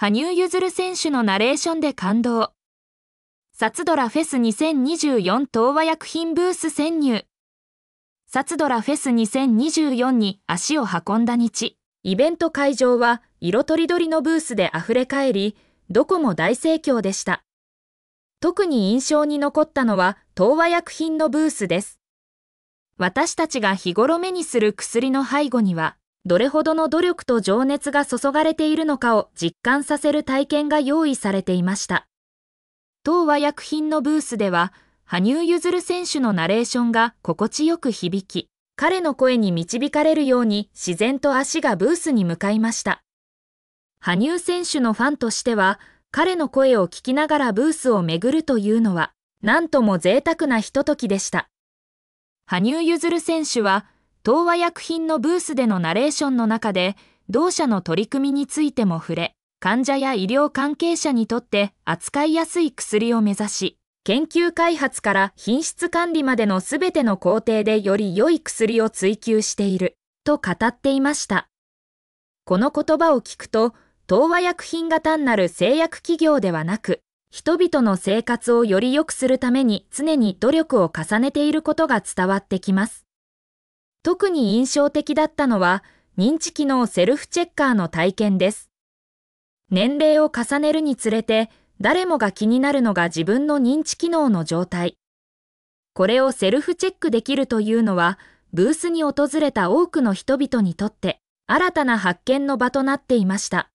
羽生結弦選手のナレーションで感動。サツドラフェス2024東和薬品ブース潜入。サツドラフェス2024に足を運んだ日、イベント会場は色とりどりのブースで溢れ返り、どこも大盛況でした。特に印象に残ったのは東和薬品のブースです。私たちが日頃目にする薬の背後には、どれほどの努力と情熱が注がれているのかを実感させる体験が用意されていました。当和薬品のブースでは、羽生結弦選手のナレーションが心地よく響き、彼の声に導かれるように自然と足がブースに向かいました。羽生選手のファンとしては、彼の声を聞きながらブースを巡るというのは、なんとも贅沢なひとときでした。羽生結弦選手は、東和薬品のブースでのナレーションの中で、同社の取り組みについても触れ、患者や医療関係者にとって扱いやすい薬を目指し、研究開発から品質管理までの全ての工程でより良い薬を追求している、と語っていました。この言葉を聞くと、東和薬品が単なる製薬企業ではなく、人々の生活をより良くするために常に努力を重ねていることが伝わってきます。特に印象的だったのは、認知機能セルフチェッカーの体験です。年齢を重ねるにつれて、誰もが気になるのが自分の認知機能の状態。これをセルフチェックできるというのは、ブースに訪れた多くの人々にとって、新たな発見の場となっていました。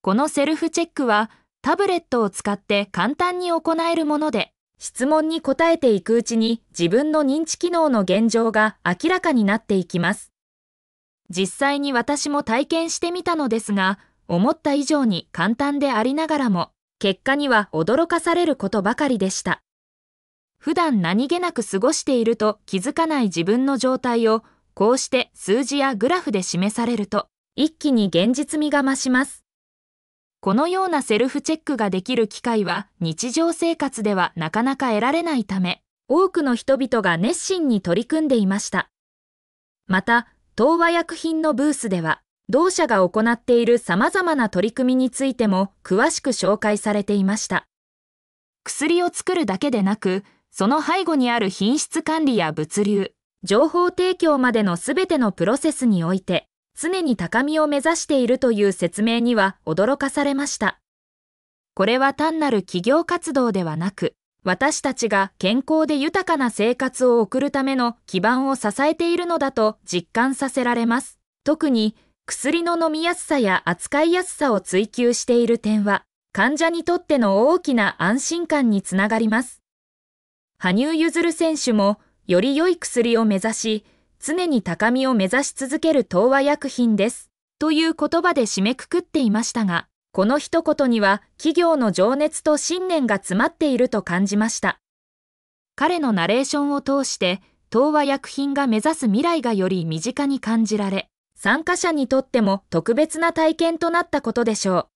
このセルフチェックは、タブレットを使って簡単に行えるもので、質問に答えていくうちに自分の認知機能の現状が明らかになっていきます。実際に私も体験してみたのですが、思った以上に簡単でありながらも、結果には驚かされることばかりでした。普段何気なく過ごしていると気づかない自分の状態を、こうして数字やグラフで示されると、一気に現実味が増します。このようなセルフチェックができる機会は日常生活ではなかなか得られないため、多くの人々が熱心に取り組んでいました。また、東和薬品のブースでは、同社が行っている様々な取り組みについても詳しく紹介されていました。薬を作るだけでなく、その背後にある品質管理や物流、情報提供までの全てのプロセスにおいて、常に高みを目指しているという説明には驚かされました。これは単なる企業活動ではなく、私たちが健康で豊かな生活を送るための基盤を支えているのだと実感させられます。特に薬の飲みやすさや扱いやすさを追求している点は、患者にとっての大きな安心感につながります。羽生結弦選手もより良い薬を目指し、常に高みを目指し続ける東和薬品です。という言葉で締めくくっていましたが、この一言には企業の情熱と信念が詰まっていると感じました。彼のナレーションを通して、東和薬品が目指す未来がより身近に感じられ、参加者にとっても特別な体験となったことでしょ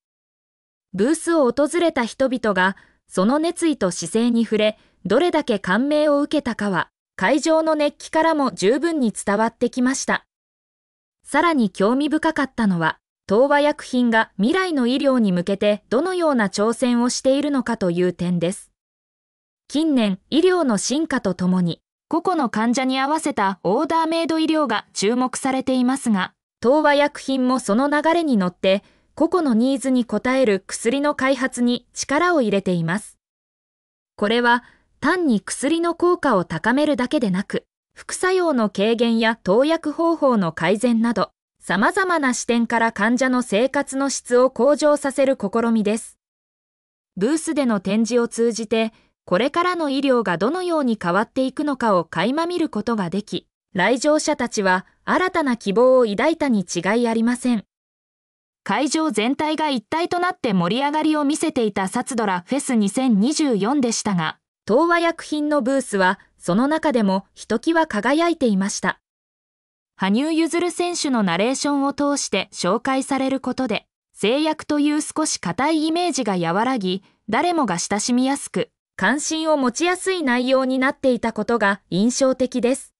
う。ブースを訪れた人々が、その熱意と姿勢に触れ、どれだけ感銘を受けたかは、会場の熱気からも十分に伝わってきました。さらに興味深かったのは、東和薬品が未来の医療に向けてどのような挑戦をしているのかという点です。近年、医療の進化とともに、個々の患者に合わせたオーダーメイド医療が注目されていますが、東和薬品もその流れに乗って、個々のニーズに応える薬の開発に力を入れています。これは単に薬の効果を高めるだけでなく、副作用の軽減や投薬方法の改善など、様々な視点から患者の生活の質を向上させる試みです。ブースでの展示を通じて、これからの医療がどのように変わっていくのかを垣間見ることができ、来場者たちは新たな希望を抱いたに違いありません。会場全体が一体となって盛り上がりを見せていたサツドラフェス2024でしたが、東和薬品のブースは、その中でもひときわ輝いていました。羽生結弦選手のナレーションを通して紹介されることで、制約という少し硬いイメージが和らぎ、誰もが親しみやすく、関心を持ちやすい内容になっていたことが印象的です。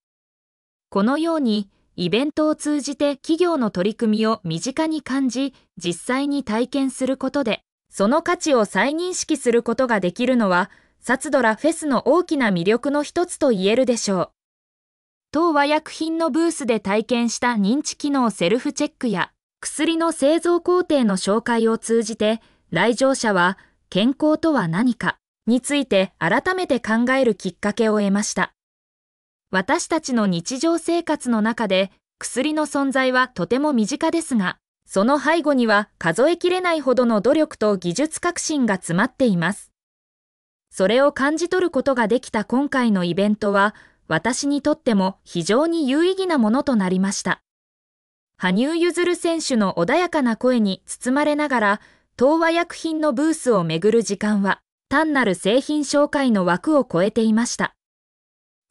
このように、イベントを通じて企業の取り組みを身近に感じ、実際に体験することで、その価値を再認識することができるのは、サツドラフェスの大きな魅力の一つと言えるでしょう。当和薬品のブースで体験した認知機能セルフチェックや薬の製造工程の紹介を通じて来場者は健康とは何かについて改めて考えるきっかけを得ました。私たちの日常生活の中で薬の存在はとても身近ですが、その背後には数えきれないほどの努力と技術革新が詰まっています。それを感じ取ることができた今回のイベントは、私にとっても非常に有意義なものとなりました。羽生結弦選手の穏やかな声に包まれながら、東和薬品のブースをめぐる時間は、単なる製品紹介の枠を超えていました。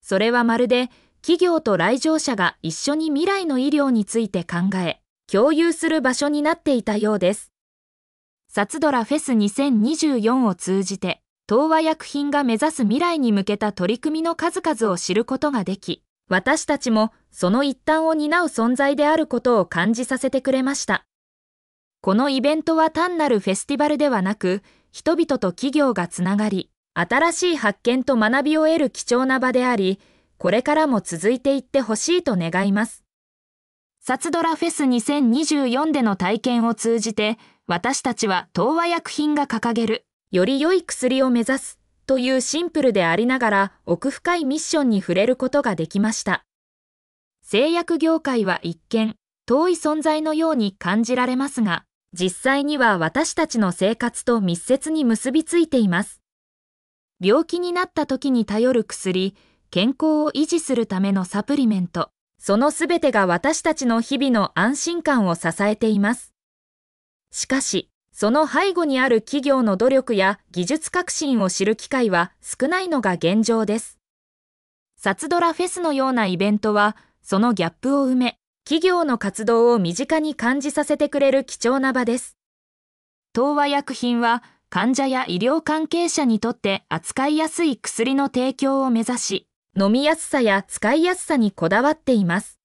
それはまるで、企業と来場者が一緒に未来の医療について考え、共有する場所になっていたようです。サツドラフェス2024を通じて、東和薬品が目指す未来に向けた取り組みの数々を知ることができ、私たちもその一端を担う存在であることを感じさせてくれました。このイベントは単なるフェスティバルではなく、人々と企業がつながり、新しい発見と学びを得る貴重な場であり、これからも続いていってほしいと願います。サツドラフェス2024での体験を通じて、私たちは東和薬品が掲げるより良い薬を目指すというシンプルでありながら奥深いミッションに触れることができました。製薬業界は一見、遠い存在のように感じられますが、実際には私たちの生活と密接に結びついています。病気になった時に頼る薬、健康を維持するためのサプリメント、そのすべてが私たちの日々の安心感を支えています。しかし、その背後にある企業の努力や技術革新を知る機会は少ないのが現状です。サツドラフェスのようなイベントは、そのギャップを埋め、企業の活動を身近に感じさせてくれる貴重な場です。東和薬品は、患者や医療関係者にとって扱いやすい薬の提供を目指し、飲みやすさや使いやすさにこだわっています。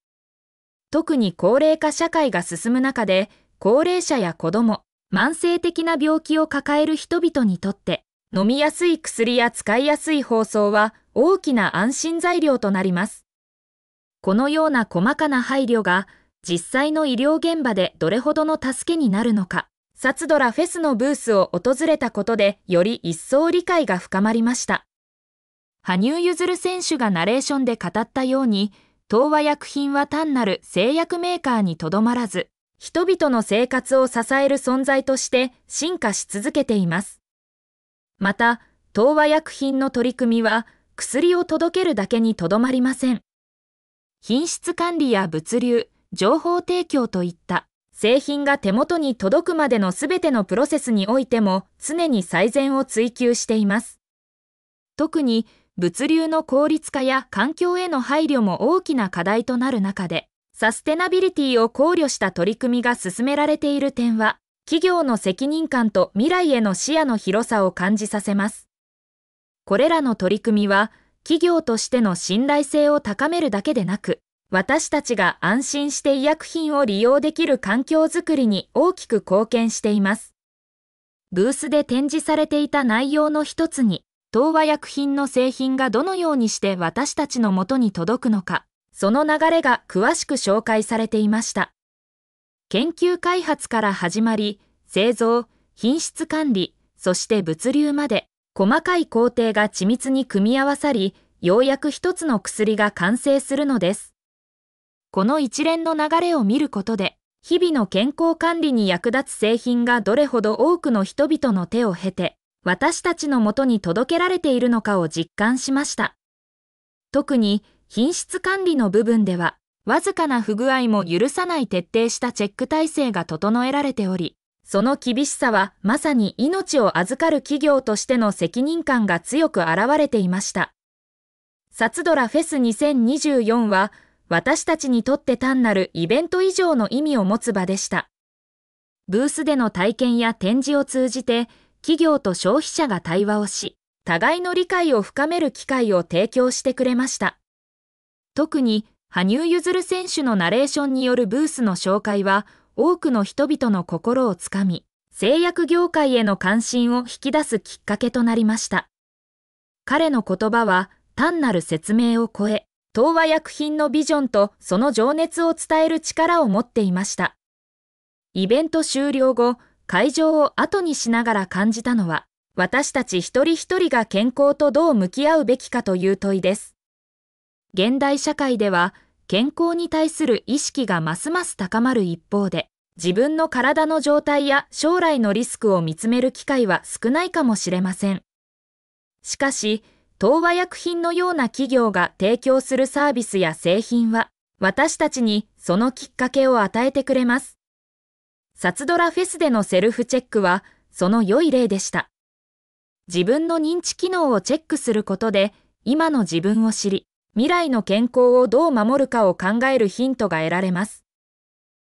特に高齢化社会が進む中で、高齢者や子ども、慢性的な病気を抱える人々にとって、飲みやすい薬や使いやすい包装は大きな安心材料となります。このような細かな配慮が実際の医療現場でどれほどの助けになるのか、サツドラフェスのブースを訪れたことでより一層理解が深まりました。羽生結弦選手がナレーションで語ったように、東和薬品は単なる製薬メーカーにとどまらず、人々の生活を支える存在として進化し続けています。また、東和薬品の取り組みは薬を届けるだけにとどまりません。品質管理や物流、情報提供といった製品が手元に届くまでの全てのプロセスにおいても常に最善を追求しています。特に物流の効率化や環境への配慮も大きな課題となる中で、サステナビリティを考慮した取り組みが進められている点は、企業の責任感と未来への視野の広さを感じさせます。これらの取り組みは、企業としての信頼性を高めるだけでなく、私たちが安心して医薬品を利用できる環境づくりに大きく貢献しています。ブースで展示されていた内容の一つに、東和薬品の製品がどのようにして私たちのもとに届くのか、その流れが詳しく紹介されていました。研究開発から始まり、製造、品質管理、そして物流まで、細かい工程が緻密に組み合わさり、ようやく一つの薬が完成するのです。この一連の流れを見ることで、日々の健康管理に役立つ製品がどれほど多くの人々の手を経て、私たちのもとに届けられているのかを実感しました。特に品質管理の部分では、わずかな不具合も許さない徹底したチェック体制が整えられており、その厳しさはまさに命を預かる企業としての責任感が強く現れていました。サツドラフェス2024は、私たちにとって単なるイベント以上の意味を持つ場でした。ブースでの体験や展示を通じて、企業と消費者が対話をし、互いの理解を深める機会を提供してくれました。特に羽生結弦選手のナレーションによるブースの紹介は多くの人々の心をつかみ、製薬業界への関心を引き出すきっかけとなりました。彼の言葉は単なる説明を超え、東和薬品のビジョンとその情熱を伝える力を持っていました。イベント終了後、会場を後にしながら感じたのは、私たち一人一人が健康とどう向き合うべきかという問いです。現代社会では健康に対する意識がますます高まる一方で、自分の体の状態や将来のリスクを見つめる機会は少ないかもしれません。しかし、東和薬品のような企業が提供するサービスや製品は、私たちにそのきっかけを与えてくれます。サツドラフェスでのセルフチェックは、その良い例でした。自分の認知機能をチェックすることで、今の自分を知り、未来の健康をどう守るかを考えるヒントが得られます。